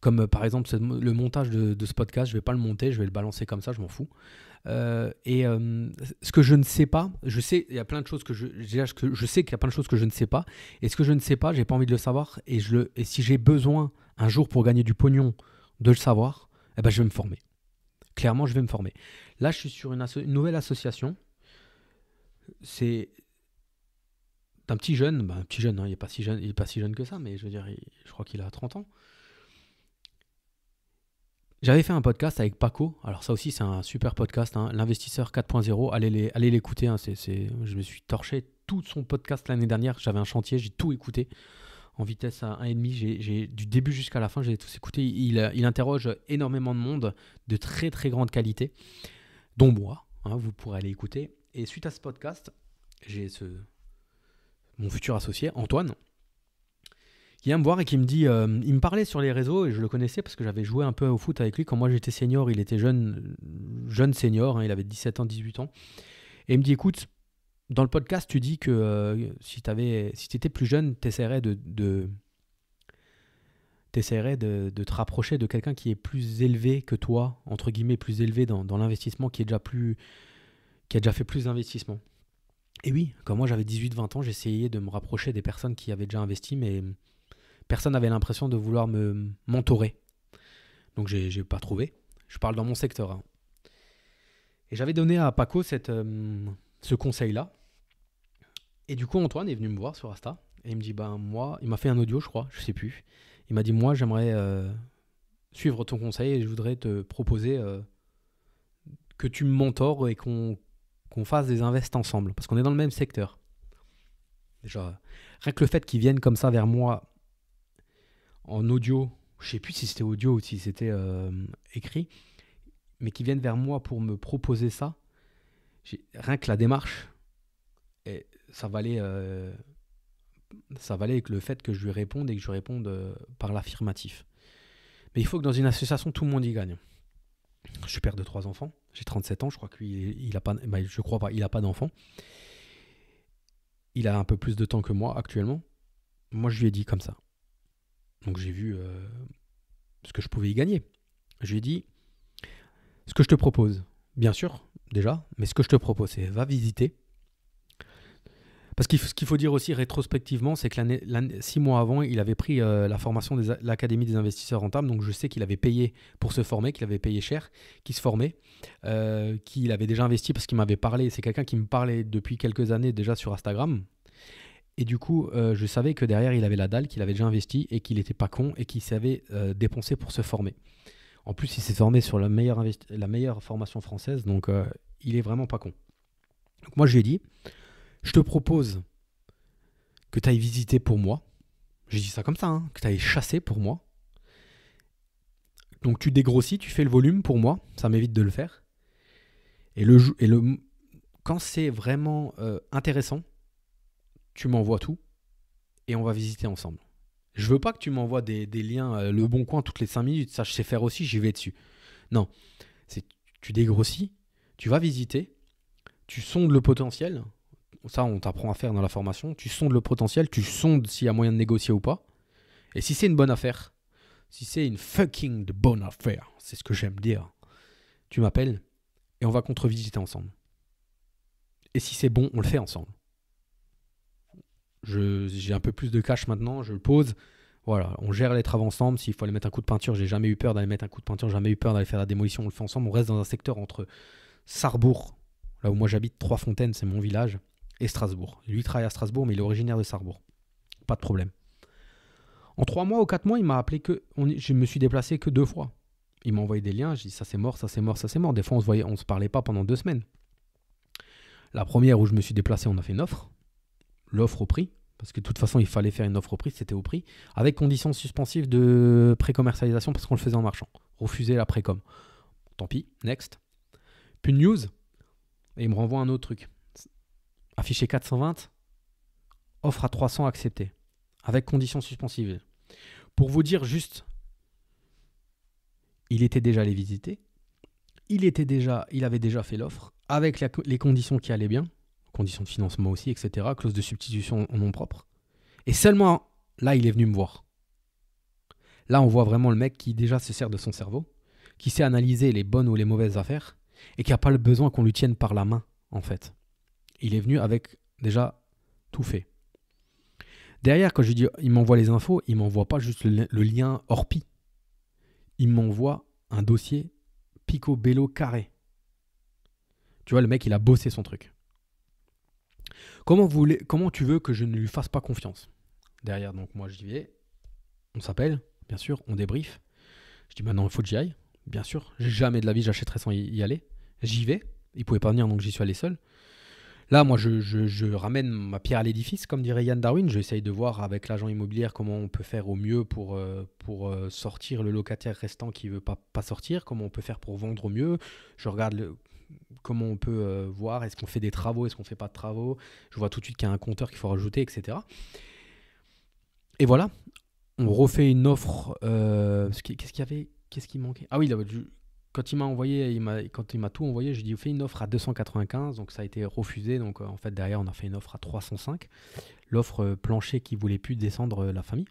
Comme euh, par exemple le montage de, ce podcast, je vais pas le monter, je vais le balancer comme ça, je m'en fous. Euh, et euh, ce que je ne sais pas, je sais, il y a plein de choses que je, je sais qu'il y a plein de choses que je ne sais pas. Et ce que je ne sais pas, j'ai pas envie de le savoir. Et, je le, et si j'ai besoin un jour pour gagner du pognon de le savoir, eh ben je vais me former. Clairement, je vais me former. Là, je suis sur une, nouvelle association. C'est ben, un petit jeune, un petit jeune, il n'est pas, si jeune, il est pas si jeune que ça, mais je veux dire, je crois qu'il a 30 ans. J'avais fait un podcast avec Paco. Alors, ça aussi, c'est un super podcast. Hein. L'investisseur 4.0. Allez, allez l'écouter. Hein. C'est, Je me suis torché tout son podcast l'année dernière. J'avais un chantier, j'ai tout écouté en vitesse à 1,5. j'ai, du début jusqu'à la fin, j'ai tous écouté. Il, interroge énormément de monde de très, très grande qualité, dont moi. Hein, vous pourrez aller écouter. Et suite à ce podcast, j'ai ce... mon futur associé, Antoine, qui vient me voir et qui me dit, euh, il me parlait sur les réseaux et je le connaissais parce que j'avais joué un peu au foot avec lui quand moi j'étais senior, il était jeune, euh, jeune senior, hein, il avait 17 ans, 18 ans. Et il me dit, écoute, dans le podcast, tu dis que euh, si tu si étais plus jeune, tu essaierais de, de, te rapprocher de quelqu'un qui est plus élevé que toi, entre guillemets plus élevé dans, l'investissement, qui qui a déjà fait plus d'investissements Et oui, quand moi j'avais 18-20 ans, j'essayais de me rapprocher des personnes qui avaient déjà investi, mais personne n'avait l'impression de vouloir me mentorer. Donc j'ai, n'ai pas trouvé. Je parle dans mon secteur. Hein. Et j'avais donné à Paco euh, ce conseil-là. Et du coup, Antoine est venu me voir sur Asta. Et il me dit, ben moi, il m'a fait un audio, je crois, je sais plus. Il m'a dit, moi, j'aimerais euh, suivre ton conseil et je voudrais te proposer euh, que tu me mentores et qu'on, qu'on fasse des invests ensemble. Parce qu'on est dans le même secteur. Déjà, rien que le fait qu'ils viennent comme ça vers moi en audio, je sais plus si c'était audio ou si c'était euh, écrit, mais qui viennent vers moi pour me proposer ça, rien que la démarche, et ça valait, euh, ça valait avec le fait que je lui réponde et que je réponde euh, par l'affirmatif. Mais il faut que dans une association, tout le monde y gagne. Je suis père de trois enfants, j'ai 37 ans, je crois qu'il il a pas, bah, je crois pas, il a pas d'enfants. Il a un peu plus de temps que moi actuellement. Moi, je lui ai dit comme ça. Donc j'ai vu euh, ce que je pouvais y gagner. Je lui dit, ce que je te propose, bien sûr, déjà, mais ce que je te propose, c'est va visiter. Parce que ce qu'il faut dire aussi rétrospectivement, c'est que six mois avant, il avait pris euh, la formation de l'Académie des investisseurs rentables. Donc je sais qu'il avait payé pour se former, qu'il avait payé cher, qu'il se formait, euh, qu'il avait déjà investi parce qu'il m'avait parlé. C'est quelqu'un qui me parlait depuis quelques années déjà sur Instagram. Et du coup, euh, je savais que derrière, il avait la dalle, qu'il avait déjà investi et qu'il n'était pas con et qu'il savait dépensé euh, dépenser pour se former. En plus, il s'est formé sur la meilleure, la meilleure formation française, donc euh, il est vraiment pas con. Donc moi, je lui ai dit, je te propose que tu ailles visiter pour moi. J'ai dit ça comme ça, hein, que tu ailles chasser pour moi. Donc tu dégrossis, tu fais le volume pour moi, ça m'évite de le faire. Et, le, et le, quand c'est vraiment intéressant, tu m'envoies tout et on va visiter ensemble. Je veux pas que tu m'envoies des, liens euh, le bon coin toutes les cinq minutes, ça je sais faire aussi, j'y vais dessus. Non, c'est tu dégrossis, tu vas visiter, tu sondes le potentiel, ça on t'apprend à faire dans la formation, tu sondes le potentiel, tu sondes s'il y a moyen de négocier ou pas. Et si c'est une bonne affaire, si c'est une fucking de bonne affaire, c'est ce que j'aime dire, tu m'appelles et on va contre-visiter ensemble. Et si c'est bon, on le fait ensemble j'ai un peu plus de cash maintenant, je le pose. Voilà, on gère les travaux ensemble. S'il faut aller mettre un coup de peinture, j'ai jamais eu peur d'aller mettre un coup de peinture, j'ai jamais eu peur d'aller faire la démolition, on le fait ensemble. On reste dans un secteur entre Sarrebourg, là où moi j'habite, Trois-Fontaines, c'est mon village, et Strasbourg. Lui travaille à Strasbourg, mais il est originaire de Sarrebourg. Pas de problème. En trois mois ou quatre mois, il m'a appelé que. On, je me suis déplacé que deux fois. Il m'a envoyé des liens, je dis ça c'est mort, ça c'est mort, ça c'est mort. Des fois on se se parlait pas pendant deux semaines. La première où je me suis déplacé, on a fait une offre l'offre au prix, parce que de toute façon, il fallait faire une offre au prix, c'était au prix, avec conditions suspensives de pré-commercialisation parce qu'on le faisait en marchant. Refuser la précom. Tant pis, next. Puis news, et il me renvoie un autre truc. Affiché 420, offre à 300 acceptée, avec conditions suspensives. Pour vous dire juste, il était déjà allé visiter, il, était déjà, il avait déjà fait l'offre, avec les conditions qui allaient bien, conditions de financement aussi, etc. Clause de substitution en nom propre. Et seulement là, il est venu me voir. Là, on voit vraiment le mec qui déjà se sert de son cerveau, qui sait analyser les bonnes ou les mauvaises affaires, et qui n'a pas le besoin qu'on lui tienne par la main, en fait. Il est venu avec déjà tout fait. Derrière, quand je dis il m'envoie les infos, il m'envoie pas juste le, lien Orpi. Il m'envoie un dossier pico bello carré. Tu vois, le mec, il a bossé son truc. Comment, voulez, tu veux que je ne lui fasse pas confiance Derrière, donc moi j'y vais, eh, on s'appelle, bien sûr, on débrief. Je dis maintenant bah il faut que j'y aille, bien sûr. Jamais de la vie j'achèterais sans y aller. J'y vais, il pouvait pas venir donc j'y suis allé seul. Là, moi, je, ramène ma pierre à l'édifice, comme dirait Yann Darwin. J'essaye de voir avec l'agent immobilier comment on peut faire au mieux pour, euh, pour euh, sortir le locataire restant qui ne veut pas, pas sortir, comment on peut faire pour vendre au mieux. Je regarde le, comment on peut euh, voir, est-ce qu'on fait des travaux, est-ce qu'on fait pas de travaux. Je vois tout de suite qu'il y a un compteur qu'il faut rajouter, etc. Et voilà, on refait une offre. Euh, qu'est-ce qu'il y avait Qu'est-ce qui manquait Ah oui, quand il m'a envoyé, il quand il m'a tout envoyé, j'ai dit fait une offre à 295, donc ça a été refusé. Donc euh, en fait derrière on a fait une offre à 305, l'offre plancher qui voulait plus descendre la famille.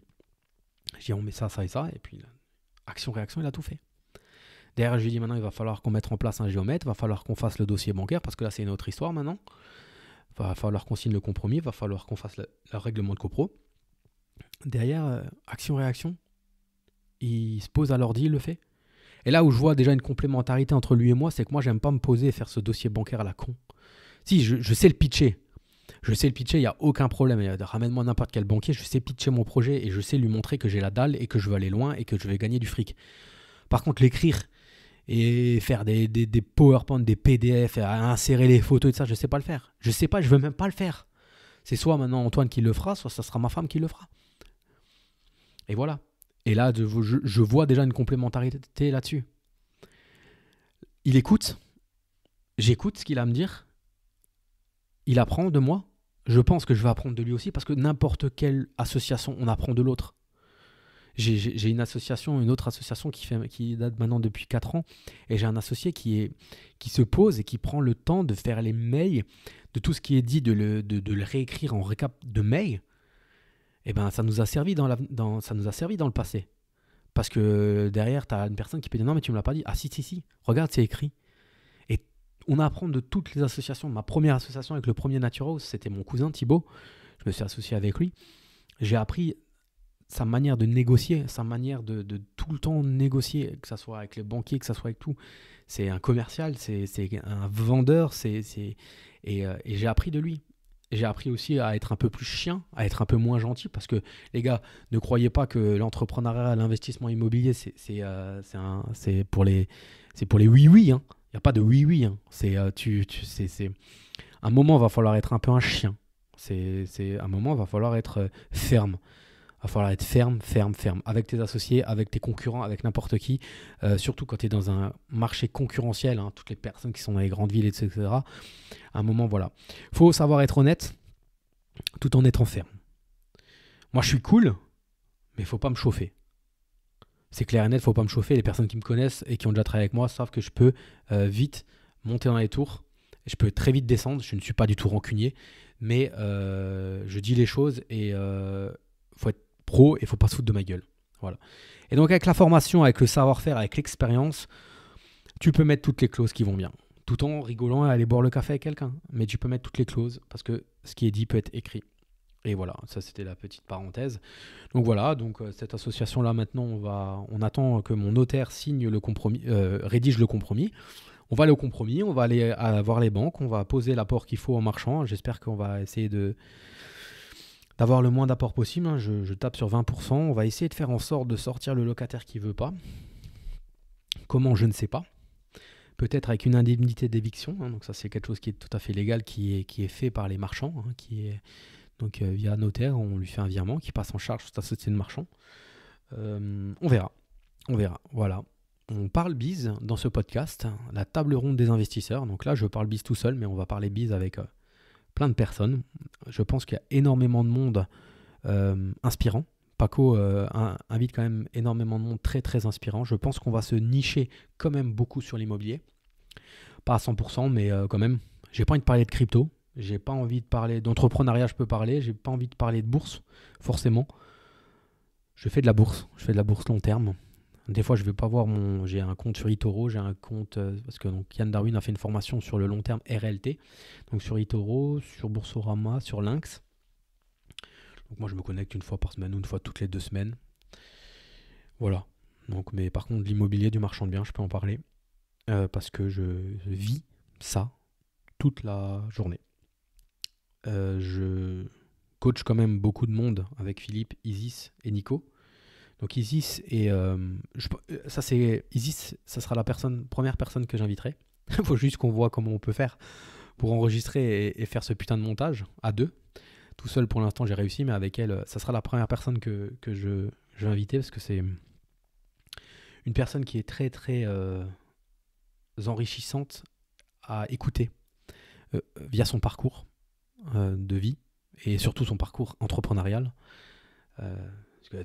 J'ai dit on met ça, ça et ça, et puis action réaction il a tout fait. Derrière, je lui dis maintenant, il va falloir qu'on mette en place un géomètre, il va falloir qu'on fasse le dossier bancaire, parce que là, c'est une autre histoire maintenant. Il va falloir qu'on signe le compromis, il va falloir qu'on fasse le, règlement de copro. Derrière, euh, action-réaction, il se pose à l'ordi, il le fait. Et là où je vois déjà une complémentarité entre lui et moi, c'est que moi, j'aime pas me poser et faire ce dossier bancaire à la con. Si, je, je sais le pitcher. Je sais le pitcher, il n'y a aucun problème. Ramène-moi n'importe quel banquier, je sais pitcher mon projet et je sais lui montrer que j'ai la dalle et que je veux aller loin et que je vais gagner du fric. Par contre, l'écrire, et faire des, des, des PowerPoint, des PDF, insérer les photos et tout ça, je ne sais pas le faire. Je ne sais pas, je ne veux même pas le faire. C'est soit maintenant Antoine qui le fera, soit ça sera ma femme qui le fera. Et voilà. Et là, je vois déjà une complémentarité là-dessus. Il écoute, j'écoute ce qu'il a à me dire, il apprend de moi, je pense que je vais apprendre de lui aussi, parce que n'importe quelle association, on apprend de l'autre j'ai une association, une autre association qui, fait, qui date maintenant depuis 4 ans, et j'ai un associé qui, est, qui se pose et qui prend le temps de faire les mails, de tout ce qui est dit, de le, de, le réécrire en récap de mail. Et eh ben, ça nous a servi dans, la, dans, ça nous a servi dans le passé. Parce que derrière, tu as une personne qui peut dire non, mais tu me l'as pas dit. Ah, si, si, si, regarde, c'est écrit. Et on apprend de toutes les associations. Ma première association avec le premier naturo c'était mon cousin Thibaut. Je me suis associé avec lui. J'ai appris sa manière de négocier, sa manière de, tout le temps négocier, que ce soit avec les banquiers, que ce soit avec tout. C'est un commercial, c'est un vendeur, c'est euh, et, j'ai appris de lui. J'ai appris aussi à être un peu plus chien, à être un peu moins gentil, parce que les gars, ne croyez pas que l'entrepreneuriat, l'investissement immobilier, c'est euh, pour les c'est pour les oui-oui. Hein. Il n'y a pas de oui-oui. Hein. C'est euh, tu, un moment, il va falloir être un peu un chien. C'est un moment, il va falloir être ferme va falloir être ferme, ferme, ferme, avec tes associés, avec tes concurrents, avec n'importe qui, euh, surtout quand tu es dans un marché concurrentiel, hein, toutes les personnes qui sont dans les grandes villes, etc. À un moment, voilà. faut savoir être honnête tout en étant ferme. Moi, je suis cool, mais faut pas me chauffer. C'est clair et net, faut pas me chauffer. Les personnes qui me connaissent et qui ont déjà travaillé avec moi savent que je peux euh, vite monter dans les tours, je peux très vite descendre, je ne suis pas du tout rancunier, mais euh, je dis les choses et, pro et faut pas se foutre de ma gueule. Voilà. Et donc avec la formation, avec le savoir-faire, avec l'expérience, tu peux mettre toutes les clauses qui vont bien. Tout en rigolant et aller boire le café avec quelqu'un. Mais tu peux mettre toutes les clauses parce que ce qui est dit peut être écrit. Et voilà, ça c'était la petite parenthèse. Donc voilà, donc euh, cette association là maintenant on va on attend que mon notaire signe le compromis euh, rédige le compromis. On va aller au compromis, on va aller voir les banques, on va poser l'apport qu'il faut en marchant. J'espère qu'on va essayer de d'avoir le moins d'apport possible. Hein. Je, tape sur 20%. On va essayer de faire en sorte de sortir le locataire qui veut pas. Comment, je ne sais pas. Peut-être avec une indemnité d'éviction. Hein. Donc ça, c'est quelque chose qui est tout à fait légal, qui est, qui est fait par les marchands, hein, qui est donc euh, via notaire, on lui fait un virement qui passe en charge sur sa société de marchand. Euh, on verra, on verra. Voilà. On parle bise dans ce podcast, la table ronde des investisseurs. Donc là, je parle bise tout seul, mais on va parler bise avec euh, plein de personnes. Je pense qu'il y a énormément de monde euh, inspirant. Paco euh, invite quand même énormément de monde très très inspirant. Je pense qu'on va se nicher quand même beaucoup sur l'immobilier. Pas à 100%, mais euh, quand même. J'ai pas envie de parler de crypto. J'ai pas envie de parler d'entrepreneuriat, je peux parler. J'ai pas envie de parler de bourse, forcément. Je fais de la bourse. Je fais de la bourse long terme. Des fois, je vais pas voir mon. J'ai un compte sur eToro, j'ai un compte. Euh, parce que donc, Yann Darwin a fait une formation sur le long terme RLT. Donc sur eToro, sur Boursorama, sur Lynx. Donc moi, je me connecte une fois par semaine ou une fois toutes les deux semaines. Voilà. Donc, mais par contre, l'immobilier, du marchand de biens, je peux en parler. Euh, parce que je vis ça toute la journée. Euh, je coach quand même beaucoup de monde avec Philippe, Isis et Nico. Donc Isis et euh, euh, ça c'est Isis, ça sera la première personne que j'inviterai. Il faut juste qu'on voit comment on peut faire pour enregistrer et, faire ce putain de montage à deux. Tout seul pour l'instant j'ai réussi, mais avec elle, euh, ça sera la première personne que, que je, vais inviter parce que c'est une personne qui est très très enrichissante à écouter via son parcours de vie et surtout son parcours entrepreneurial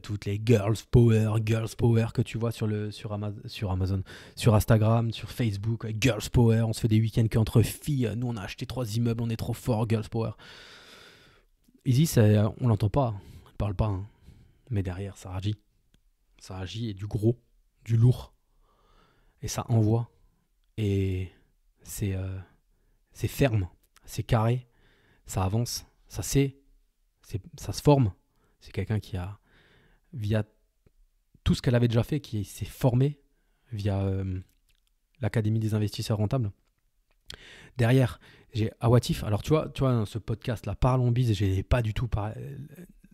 toutes les girls power, girls power que tu vois sur, le, sur, sur Amazon, sur Instagram, sur Facebook, girls power, on se fait des week-ends qu'entre filles, nous on a acheté trois immeubles, on est trop fort, girls power. Easy, on l'entend pas, on parle pas, hein. mais derrière ça agit. Ça agit et du gros, du lourd. Et ça envoie. Et c'est euh, c'est ferme, c'est carré, ça avance, ça sait, ça se forme. C'est quelqu'un qui a, via tout ce qu'elle avait déjà fait, qui s'est formé via euh, l'Académie des investisseurs rentables. Derrière, j'ai Awatif. Alors, tu vois, tu vois, dans ce podcast-là, Parlons bise, j'ai pas du tout.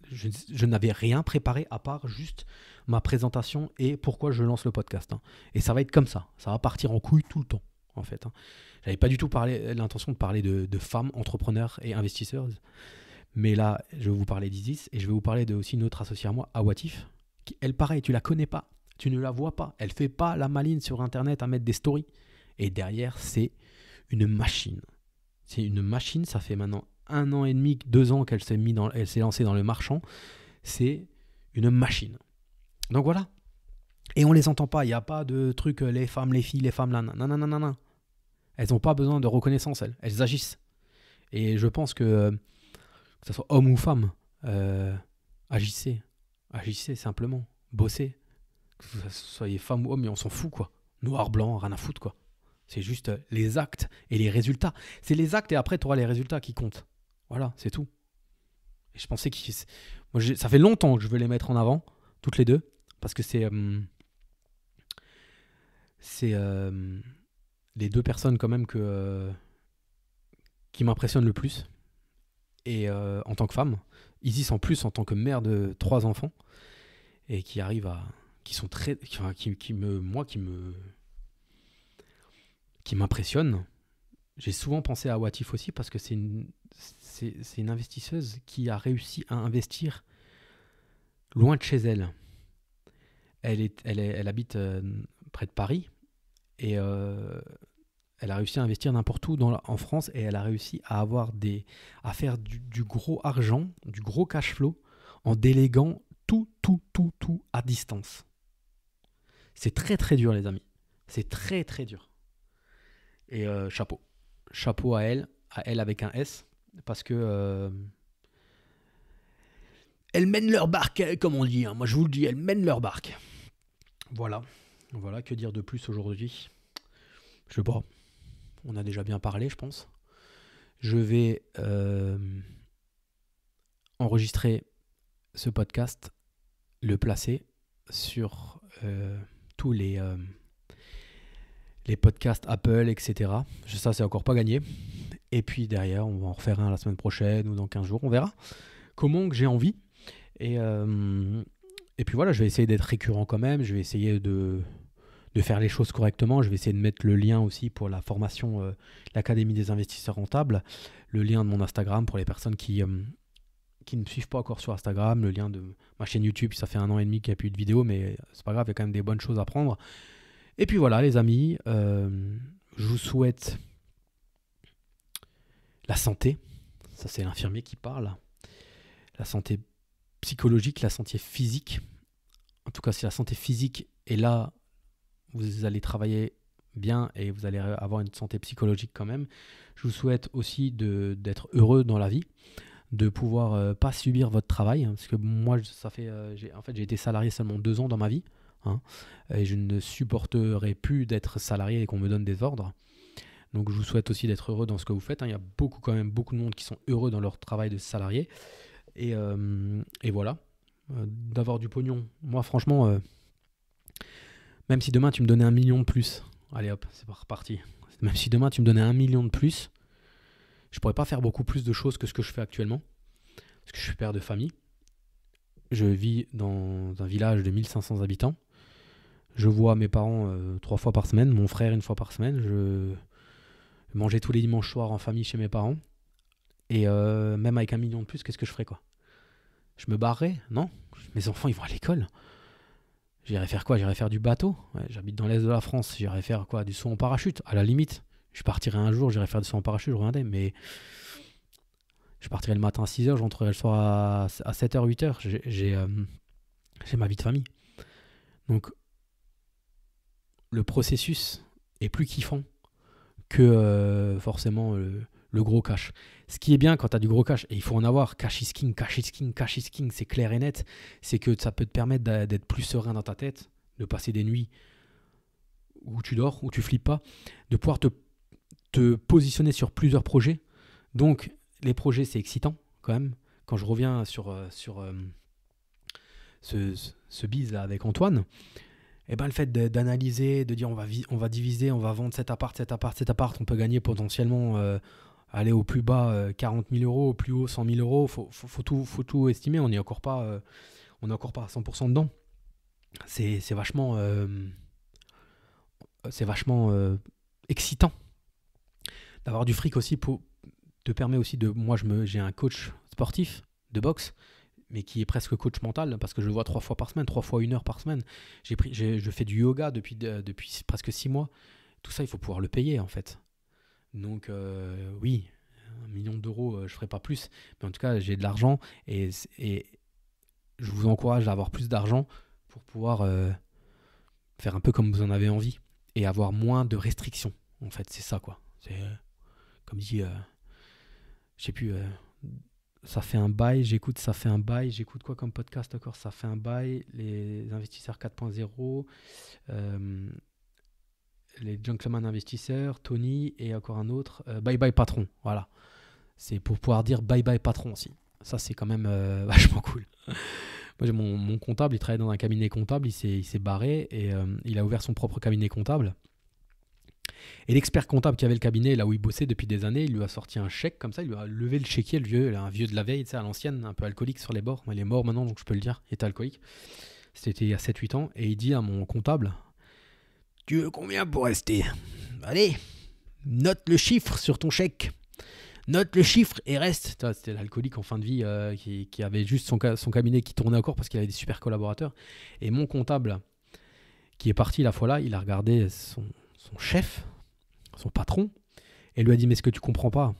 Je, n'avais rien préparé à part juste ma présentation et pourquoi je lance le podcast. Hein. Et ça va être comme ça. Ça va partir en couille tout le temps, en fait. Hein. J'avais pas du tout parlé l'intention de parler de, de femmes entrepreneurs et investisseurs. Mais là, je vais vous parler d'Isis et je vais vous parler de aussi une autre associée à moi, Awatif, qui, elle, pareil, tu la connais pas, tu ne la vois pas, elle fait pas la maline sur Internet à mettre des stories. Et derrière, c'est une machine. C'est une machine, ça fait maintenant un an et demi, deux ans qu'elle s'est, mis dans, elle s'est lancée dans le marchand. C'est une machine. Donc voilà. Et on les entend pas, il n'y a pas de truc euh, les femmes, les filles, les femmes là, non, non, non, non, non. Elles n'ont pas besoin de reconnaissance, elles. Elles agissent. Et je pense que euh, que ce soit homme ou femme, euh, agissez. Agissez simplement. Bossez. Que vous soyez femme ou homme, mais on s'en fout, quoi. Noir, blanc, rien à foutre, quoi. C'est juste euh, les actes et les résultats. C'est les actes et après, tu auras les résultats qui comptent. Voilà, c'est tout. Et je pensais que. Moi, ça fait longtemps que je veux les mettre en avant, toutes les deux, parce que c'est. Euh, c'est. les deux personnes, quand même, que, qui m'impressionnent le plus et euh, en tant que femme. Isis en plus en tant que mère de trois enfants et qui arrive à qui sont très qui, me moi qui me qui m'impressionne. J'ai souvent pensé à Watif aussi parce que c'est une c'est, une investisseuse qui a réussi à investir loin de chez elle. Elle est elle, habite euh, près de Paris et euh, elle a réussi à investir n'importe où en France et elle a réussi à avoir des, à faire du, gros argent, du gros cash flow en déléguant tout, tout, tout, tout à distance. C'est très très dur les amis. C'est très très dur. Et euh, chapeau. Chapeau à elle, à elle avec un S, parce que... Euh, elle mène leur barque, euh, comme on dit. Hein. Moi je vous le dis, elle mène leur barque. Voilà. Voilà, que dire de plus aujourd'hui Je sais pas on a déjà bien parlé, je pense. Je vais euh, enregistrer ce podcast, le placer sur euh, tous les, euh, les podcasts Apple, etc. Ça, c'est encore pas gagné. Et puis derrière, on va en refaire un la semaine prochaine ou dans 15 jours, on verra comment que j'ai envie. Et, et puis voilà, je vais essayer d'être récurrent quand même, je vais essayer de, de faire les choses correctement. Je vais essayer de mettre le lien aussi pour la formation, euh, l'Académie des investisseurs rentables, le lien de mon Instagram pour les personnes qui, euh, qui ne me suivent pas encore sur Instagram, le lien de ma chaîne YouTube, ça fait un an et demi qu'il n'y a plus de vidéos, mais c'est pas grave, il y a quand même des bonnes choses à prendre. Et puis voilà, les amis, euh, je vous souhaite la santé. Ça, c'est l'infirmier qui parle. La santé psychologique, la santé physique. En tout cas, si la santé physique est là vous allez travailler bien et vous allez avoir une santé psychologique quand même. Je vous souhaite aussi d'être heureux dans la vie, de pouvoir euh, pas subir votre travail, hein, parce que moi, ça fait, euh, en fait, j'ai été salarié seulement deux ans dans ma vie, hein, et je ne supporterai plus d'être salarié et qu'on me donne des ordres. Donc, je vous souhaite aussi d'être heureux dans ce que vous faites. Hein. Il y a beaucoup, quand même, beaucoup de monde qui sont heureux dans leur travail de salarié, et, euh, et voilà, d'avoir du pognon. Moi, franchement même si demain tu me donnais un million de plus, allez hop, c'est reparti. Même si demain tu me donnais un million de plus, je pourrais pas faire beaucoup plus de choses que ce que je fais actuellement. Parce que je suis père de famille. Je vis dans un village de 1500 habitants. Je vois mes parents euh, trois fois par semaine, mon frère une fois par semaine. Je mangeais tous les dimanches soirs en famille chez mes parents. Et euh, même avec un million de plus, qu'est-ce que je ferais quoi Je me barrerais Non Mes enfants, ils vont à l'école. J'irai faire quoi J'irai faire du bateau. J'habite dans l'est de la France. J'irai faire quoi Du saut en parachute, à la limite. Je partirai un jour, j'irai faire du saut en parachute, je regardais, Mais je partirai le matin à 6h, j'entrerai le soir à, 7h, euh, 8h. J'ai ma vie de famille. Donc, le processus est plus kiffant que euh, forcément le gros cash. Ce qui est bien quand tu as du gros cash, et il faut en avoir, cash is king, cash is king, cash is king, c'est clair et net, c'est que ça peut te permettre d'être plus serein dans ta tête, de passer des nuits où tu dors, où tu flippes pas, de pouvoir te, positionner sur plusieurs projets. Donc, les projets, c'est excitant quand même. Quand je reviens sur, euh, sur euh, ce, ce avec Antoine, eh ben, le fait d'analyser, de, dire on va, on va diviser, on va vendre cet appart, cet appart, cet appart, on peut gagner potentiellement euh, aller au plus bas 40 euh, 000 euros, au plus haut 100 000 euros, faut, faut, tout, faut tout estimer. On n'est encore pas, euh, on est encore pas à 100% dedans. C'est, vachement, c'est vachement euh, excitant d'avoir du fric aussi pour te permet aussi de, moi je me, j'ai un coach sportif de boxe mais qui est presque coach mental parce que je le vois trois fois par semaine, trois fois une heure par semaine. J'ai pris, je fais du yoga depuis, depuis presque six mois. Tout ça, il faut pouvoir le payer en fait. Donc euh, oui, un million d'euros, euh, je ne ferai pas plus. Mais en tout cas, j'ai de l'argent et, je vous encourage à avoir plus d'argent pour pouvoir euh, faire un peu comme vous en avez envie et avoir moins de restrictions. En fait, c'est ça quoi. C'est comme dit, je sais plus, ça fait un bail, j'écoute, ça fait un bail, j'écoute quoi comme podcast encore, ça fait un bail, les investisseurs 4.0 les Gentlemen Investisseurs, Tony et encore un autre, euh, Bye Bye Patron. Voilà. C'est pour pouvoir dire Bye Bye Patron aussi. Ça, c'est quand même euh, vachement cool. Moi, j'ai mon, comptable, il travaillait dans un cabinet comptable, il s'est barré et euh, il a ouvert son propre cabinet comptable. Et l'expert comptable qui avait le cabinet là où il bossait depuis des années, il lui a sorti un chèque comme ça, il lui a levé le chéquier, le vieux, un vieux de la veille, tu sais, à l'ancienne, un peu alcoolique sur les bords. Il est mort maintenant, donc je peux le dire, il était alcoolique. C'était il y a 7-8 ans. Et il dit à mon comptable, tu veux combien pour rester Allez, note le chiffre sur ton chèque. Note le chiffre et reste. C'était l'alcoolique en fin de vie euh, qui, avait juste son, son cabinet qui tournait encore parce qu'il avait des super collaborateurs. Et mon comptable, qui est parti la fois-là, il a regardé son, chef, son patron, et lui a dit Mais ce que tu comprends pas,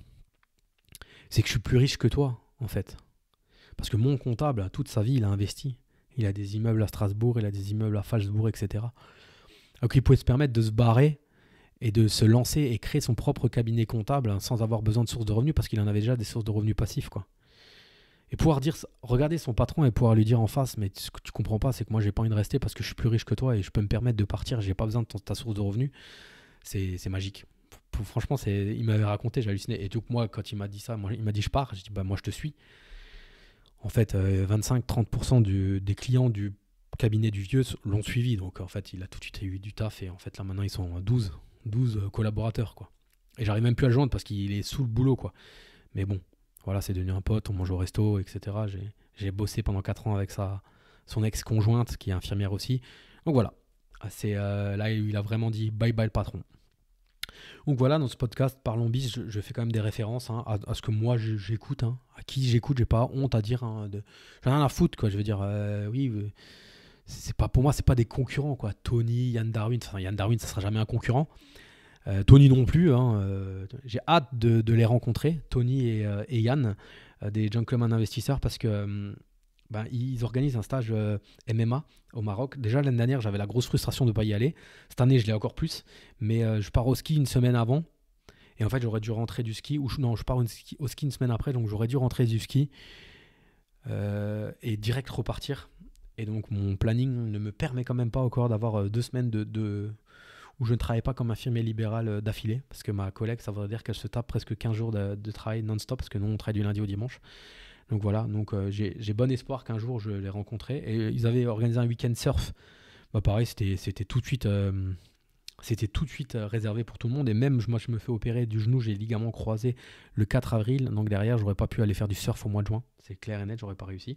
c'est que je suis plus riche que toi, en fait. Parce que mon comptable, toute sa vie, il a investi. Il a des immeubles à Strasbourg, il a des immeubles à Falsbourg, etc. Donc il pouvait se permettre de se barrer et de se lancer et créer son propre cabinet comptable hein, sans avoir besoin de sources de revenus parce qu'il en avait déjà des sources de revenus passifs. quoi. Et pouvoir dire, regarder son patron et pouvoir lui dire en face, mais ce que tu comprends pas, c'est que moi j'ai pas envie de rester parce que je suis plus riche que toi et je peux me permettre de partir, j'ai pas besoin de ta source de revenus, c'est magique. franchement franchement, il m'avait raconté, j'ai halluciné. Et donc moi, quand il m'a dit ça, moi, il m'a dit je pars, j'ai dit bah moi je te suis. En fait, 25-30% euh, des clients du cabinet du vieux l'ont suivi. Donc en fait, il a tout de suite eu du taf. Et en fait, là maintenant, ils sont 12, euh, 12 euh, collaborateurs. quoi. Et j'arrive même plus à le joindre parce qu'il est sous le boulot. quoi. Mais bon, voilà, c'est devenu un pote, on mange au resto, etc. J'ai bossé pendant 4 ans avec sa, son ex-conjointe qui est infirmière aussi. Donc voilà, c'est euh, là il a vraiment dit bye bye le patron. Donc voilà, dans ce podcast Parlons Bis, je, fais quand même des références hein, à, ce que moi j'écoute, hein. à qui j'écoute, j'ai pas honte à dire. Hein, j'en ai rien à foutre, quoi. Je veux dire, oui c'est pas pour moi, c'est pas des concurrents quoi. Tony, Yann Darwin, enfin Yann Darwin, ça sera jamais un concurrent. Euh, Tony non plus. Hein, euh, j'ai hâte de, les rencontrer, Tony et, euh, Yann, des gentlemen investisseurs, parce que ben, ils organisent un stage MMA au Maroc. Déjà l'année dernière, j'avais la grosse frustration de ne pas y aller. Cette année, je l'ai encore plus. Mais je pars au ski une semaine avant. Et en fait, j'aurais dû rentrer du ski. Ou non, je pars ski, au ski une semaine après, donc j'aurais dû rentrer du ski et direct repartir. Et donc mon planning ne me permet quand même pas encore d'avoir euh, deux semaines de, où je ne travaille pas comme infirmier libéral euh, d'affilée, parce que ma collègue, ça voudrait dire qu'elle se tape presque 15 jours de, travail non-stop, parce que nous, on travaille du lundi au dimanche. Donc voilà, donc euh, j'ai bon espoir qu'un jour je les rencontrerai. Et ils avaient organisé un week-end surf. Bah pareil, c'était tout de suite, c'était tout de suite réservé pour tout le monde. Et même moi, je me fais opérer du genou, j'ai ligament croisé le 4 avril. Donc derrière, j'aurais pas pu aller faire du surf au mois de juin. C'est clair et net, j'aurais pas réussi.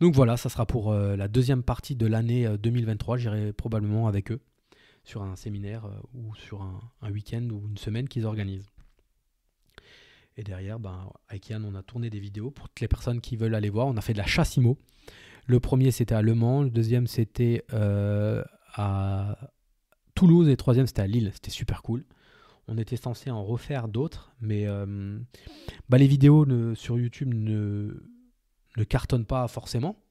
Donc voilà, ça sera pour euh, la deuxième partie de l'année 2023. Euh, J'irai probablement avec eux sur un séminaire euh, ou sur un, week-end ou une semaine qu'ils organisent. Et derrière, ben, avec on a tourné des vidéos pour toutes les personnes qui veulent aller voir. On a fait de la chasse Le premier, c'était à Le Mans. Le deuxième, c'était à Toulouse. Et le troisième, c'était à Lille. C'était super cool. On était censé en refaire d'autres, mais bah, les vidéos ne, sur YouTube ne ne cartonne pas forcément.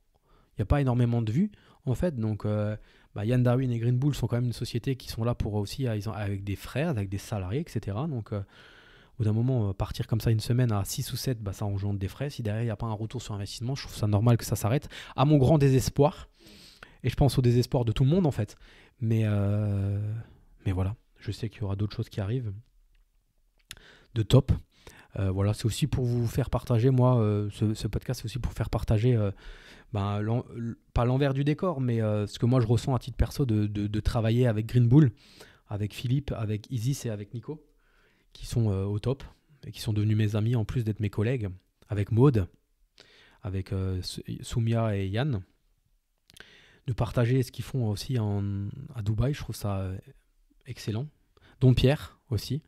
Il n'y a pas énormément de vues, en fait. Donc, euh, bah, Yann Darwin et Green Bull sont quand même une société qui sont là pour aussi, ah, avec des frères, avec des salariés, etc. Donc, euh, au bout d'un moment, euh, partir comme ça une semaine à 6 ou 7, bah, ça engendre des frais. Si derrière, il n'y a pas un retour sur investissement, je trouve ça normal que ça s'arrête. À mon grand désespoir, et je pense au désespoir de tout le monde, en fait. Mais, mais voilà, je sais qu'il y aura d'autres choses qui arrivent de top. Euh, voilà, c'est aussi pour vous faire partager, moi, euh, ce, podcast, c'est aussi pour faire partager, euh, ben, pas l'envers du décor, mais ce que moi je ressens à titre perso de, travailler avec Green Bull, avec Philippe, avec Isis et avec Nico, qui sont au top et qui sont devenus mes amis en plus d'être mes collègues, avec Maude, avec Soumia et Yann, de partager ce qu'ils font aussi en, à Dubaï, je trouve ça excellent. Dont Pierre aussi,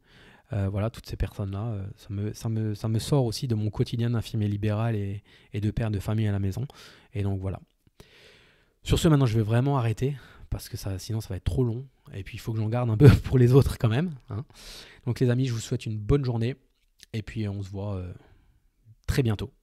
euh, voilà, toutes ces personnes-là, euh, ça me, ça, me, sort aussi de mon quotidien d'infirmier libéral et, de père de famille à la maison. Et donc voilà. Sur ce, maintenant, je vais vraiment arrêter parce que ça, sinon, ça va être trop long. Et puis, il faut que j'en garde un peu pour les autres quand même. Hein. Donc, les amis, je vous souhaite une bonne journée. Et puis, on se voit euh, très bientôt.